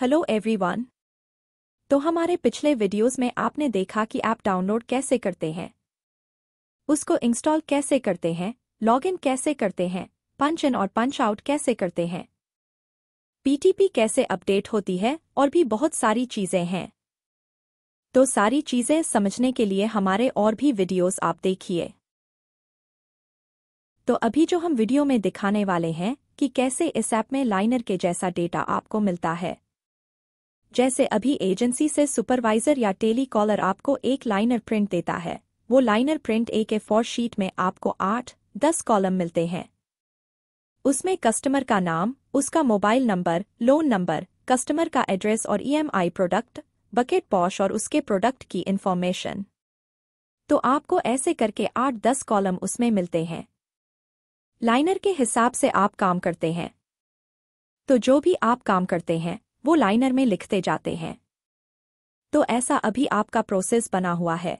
hello everyone तो हमारे पिछले वीडियोस में आपने देखा कि ऐप डाउनलोड कैसे करते हैं उसको इंस्टॉल कैसे करते हैं लॉगिन कैसे करते हैं पंच इन और पंच आउट कैसे करते हैं पीटीपी कैसे अपडेट होती है और भी बहुत सारी चीज़ें हैं तो सारी चीज़ें समझने के लिए हमारे और भी वीडियोस आप देखिए तो अभी जो हम वीडियो में दिखाने वाले हैं कि कैसे इस ऐप में लाइनर के जैसा डेटा आपको मिलता है जैसे अभी एजेंसी से सुपरवाइजर या टेली कॉलर आपको एक लाइनर प्रिंट देता है वो लाइनर प्रिंट एक ए फोर शीट में आपको आठ दस कॉलम मिलते हैं उसमें कस्टमर का नाम उसका mobile number loan number customer का एड्रेस और EMI e product bucket POS और उसके प्रोडक्ट की इन्फॉर्मेशन तो आपको ऐसे करके आठ दस कॉलम उसमें मिलते हैं लाइनर के हिसाब से आप काम करते हैं तो जो भी आप काम करते हैं वो लाइनर में लिखते जाते हैं तो ऐसा अभी आपका प्रोसेस बना हुआ है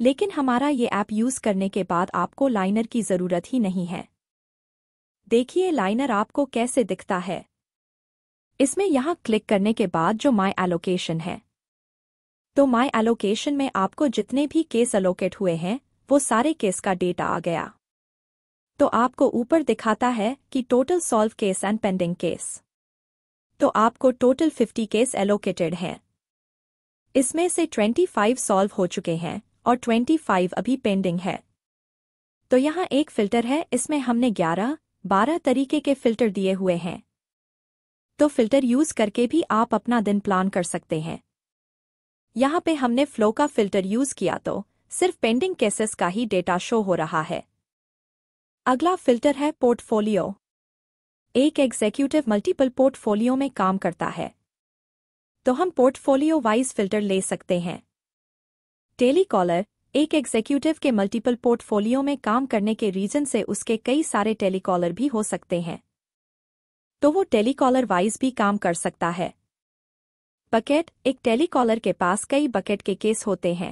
लेकिन हमारा ये ऐप यूज़ करने के बाद आपको लाइनर की ज़रूरत ही नहीं है देखिए लाइनर आपको कैसे दिखता है इसमें यहाँ क्लिक करने के बाद जो माई एलोकेशन है तो माई एलोकेशन में आपको जितने भी केस एलोकेट हुए हैं वो सारे केस का डेटा आ गया तो आपको ऊपर दिखाता है कि total solve case and pending case तो आपको टोटल 50 केस एलोकेटेड हैं इसमें से 25 सॉल्व हो चुके हैं और 25 अभी पेंडिंग है तो यहाँ एक फ़िल्टर है इसमें हमने 11, 12 तरीके के फ़िल्टर दिए हुए हैं तो फिल्टर यूज करके भी आप अपना दिन प्लान कर सकते हैं यहाँ पे हमने फ्लो का फिल्टर यूज किया तो सिर्फ पेंडिंग केसेस का ही डेटा शो हो रहा है अगला फिल्टर है पोर्टफोलियो एक एग्जीक्यूटिव मल्टीपल पोर्टफोलियो में काम करता है तो हम पोर्टफोलियो वाइज फिल्टर ले सकते हैं टेलीकॉलर एक एग्जीक्यूटिव के मल्टीपल पोर्टफोलियो में काम करने के रीजन से उसके कई सारे टेलीकॉलर भी हो सकते हैं तो वो टेलीकॉलर वाइज भी काम कर सकता है बकेट एक टेलीकॉलर के पास कई बकेट के केस होते हैं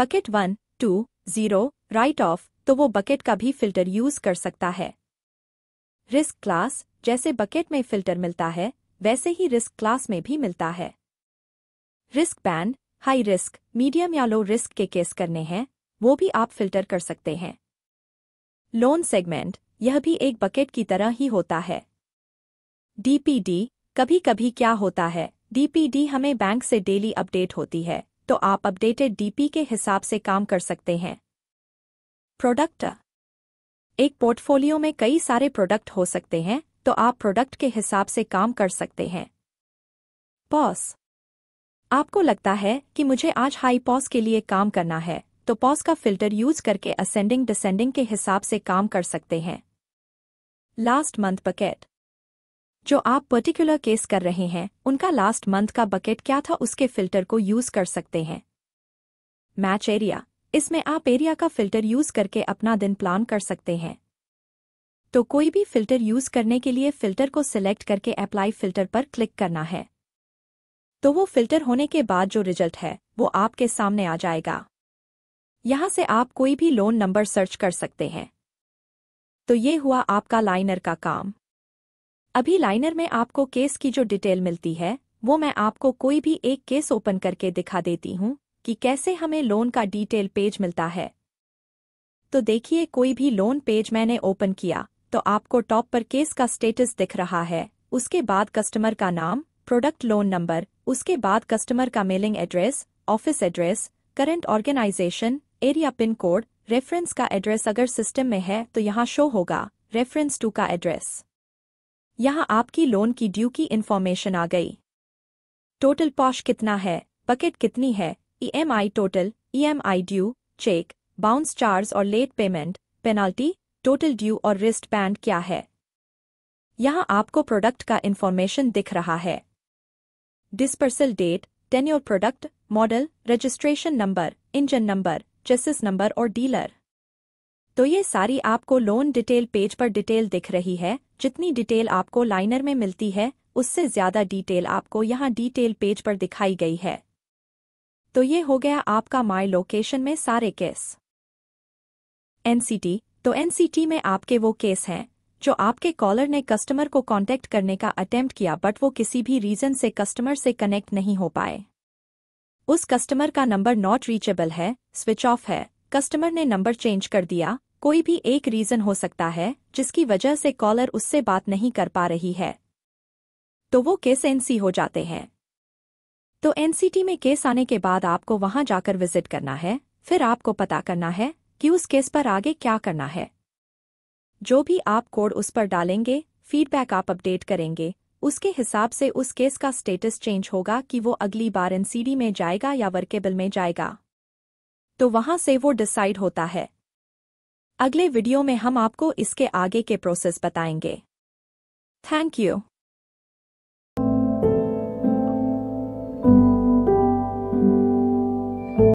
bucket one two zero write off तो वो बकेट का भी फिल्टर यूज कर सकता है रिस्क क्लास जैसे बकेट में फिल्टर मिलता है वैसे ही रिस्क क्लास में भी मिलता है risk band high risk medium या लो रिस्क के केस करने हैं वो भी आप फिल्टर कर सकते हैं लोन सेगमेंट यह भी एक बकेट की तरह ही होता है डीपीडी कभी कभी क्या होता है डीपीडी हमें बैंक से डेली अपडेट होती है तो आप अपडेटेड डीपी के हिसाब से काम कर सकते हैं प्रोडक्ट एक पोर्टफोलियो में कई सारे प्रोडक्ट हो सकते हैं तो आप प्रोडक्ट के हिसाब से काम कर सकते हैं पॉस आपको लगता है कि मुझे आज हाई पॉस के लिए काम करना है तो पॉस का फिल्टर यूज करके असेंडिंग डिसेंडिंग के हिसाब से काम कर सकते हैं लास्ट मंथ पकेट जो आप पर्टिकुलर केस कर रहे हैं उनका लास्ट मंथ का बकेट क्या था उसके फिल्टर को यूज़ कर सकते हैं मैच एरिया इसमें आप एरिया का फिल्टर यूज़ करके अपना दिन प्लान कर सकते हैं तो कोई भी फिल्टर यूज़ करने के लिए फिल्टर को सिलेक्ट करके अप्लाई फिल्टर पर क्लिक करना है तो वो फिल्टर होने के बाद जो रिजल्ट है वो आपके सामने आ जाएगा यहां से आप कोई भी लोन नंबर सर्च कर सकते हैं तो ये हुआ आपका लाइनर का काम अभी लाइनर में आपको केस की जो डिटेल मिलती है वो मैं आपको कोई भी एक केस ओपन करके दिखा देती हूँ कि कैसे हमें लोन का डिटेल पेज मिलता है तो देखिए कोई भी लोन पेज मैंने ओपन किया तो आपको टॉप पर केस का स्टेटस दिख रहा है उसके बाद कस्टमर का नाम प्रोडक्ट लोन नंबर उसके बाद कस्टमर का mailing address office address current organisation area pin code reference का एड्रेस अगर सिस्टम में है तो यहाँ शो होगा रेफरेंस टू का एड्रेस यहां आपकी लोन की ड्यू की इन्फॉर्मेशन आ गई टोटल पॉश कितना है बकेट कितनी है EMI total EMI due cheque bounce charge और late payment penalty total due और रिस्ट बैंड क्या है यहां आपको प्रोडक्ट का इन्फॉर्मेशन दिख रहा है disbursal date tenure product model registration number engine number chassis number और डीलर तो ये सारी आपको लोन डिटेल पेज पर डिटेल दिख रही है जितनी डिटेल आपको लाइनर में मिलती है उससे ज़्यादा डिटेल आपको यहाँ डिटेल पेज पर दिखाई गई है तो ये हो गया आपका माई लोकेशन में सारे केस एनसीटी तो एनसीटी में आपके वो केस हैं जो आपके कॉलर ने कस्टमर को कांटेक्ट करने का अटेम्प्ट किया बट वो किसी भी रीज़न से कस्टमर से कनेक्ट नहीं हो पाए उस कस्टमर का नंबर नॉट रीचेबल है स्विच ऑफ है कस्टमर ने नंबर चेंज कर दिया कोई भी एक रीज़न हो सकता है जिसकी वजह से कॉलर उससे बात नहीं कर पा रही है तो वो केस एनसी हो जाते हैं तो एनसीटी में केस आने के बाद आपको वहां जाकर विजिट करना है फिर आपको पता करना है कि उस केस पर आगे क्या करना है जो भी आप कोड उस पर डालेंगे फीडबैक आप अपडेट करेंगे उसके हिसाब से उस केस का स्टेटस चेंज होगा कि वो अगली बार एनसीडी में जाएगा या वर्केबल में जाएगा तो वहां से वो डिसाइड होता है अगले वीडियो में हम आपको इसके आगे के प्रोसेस बताएंगे थैंक यू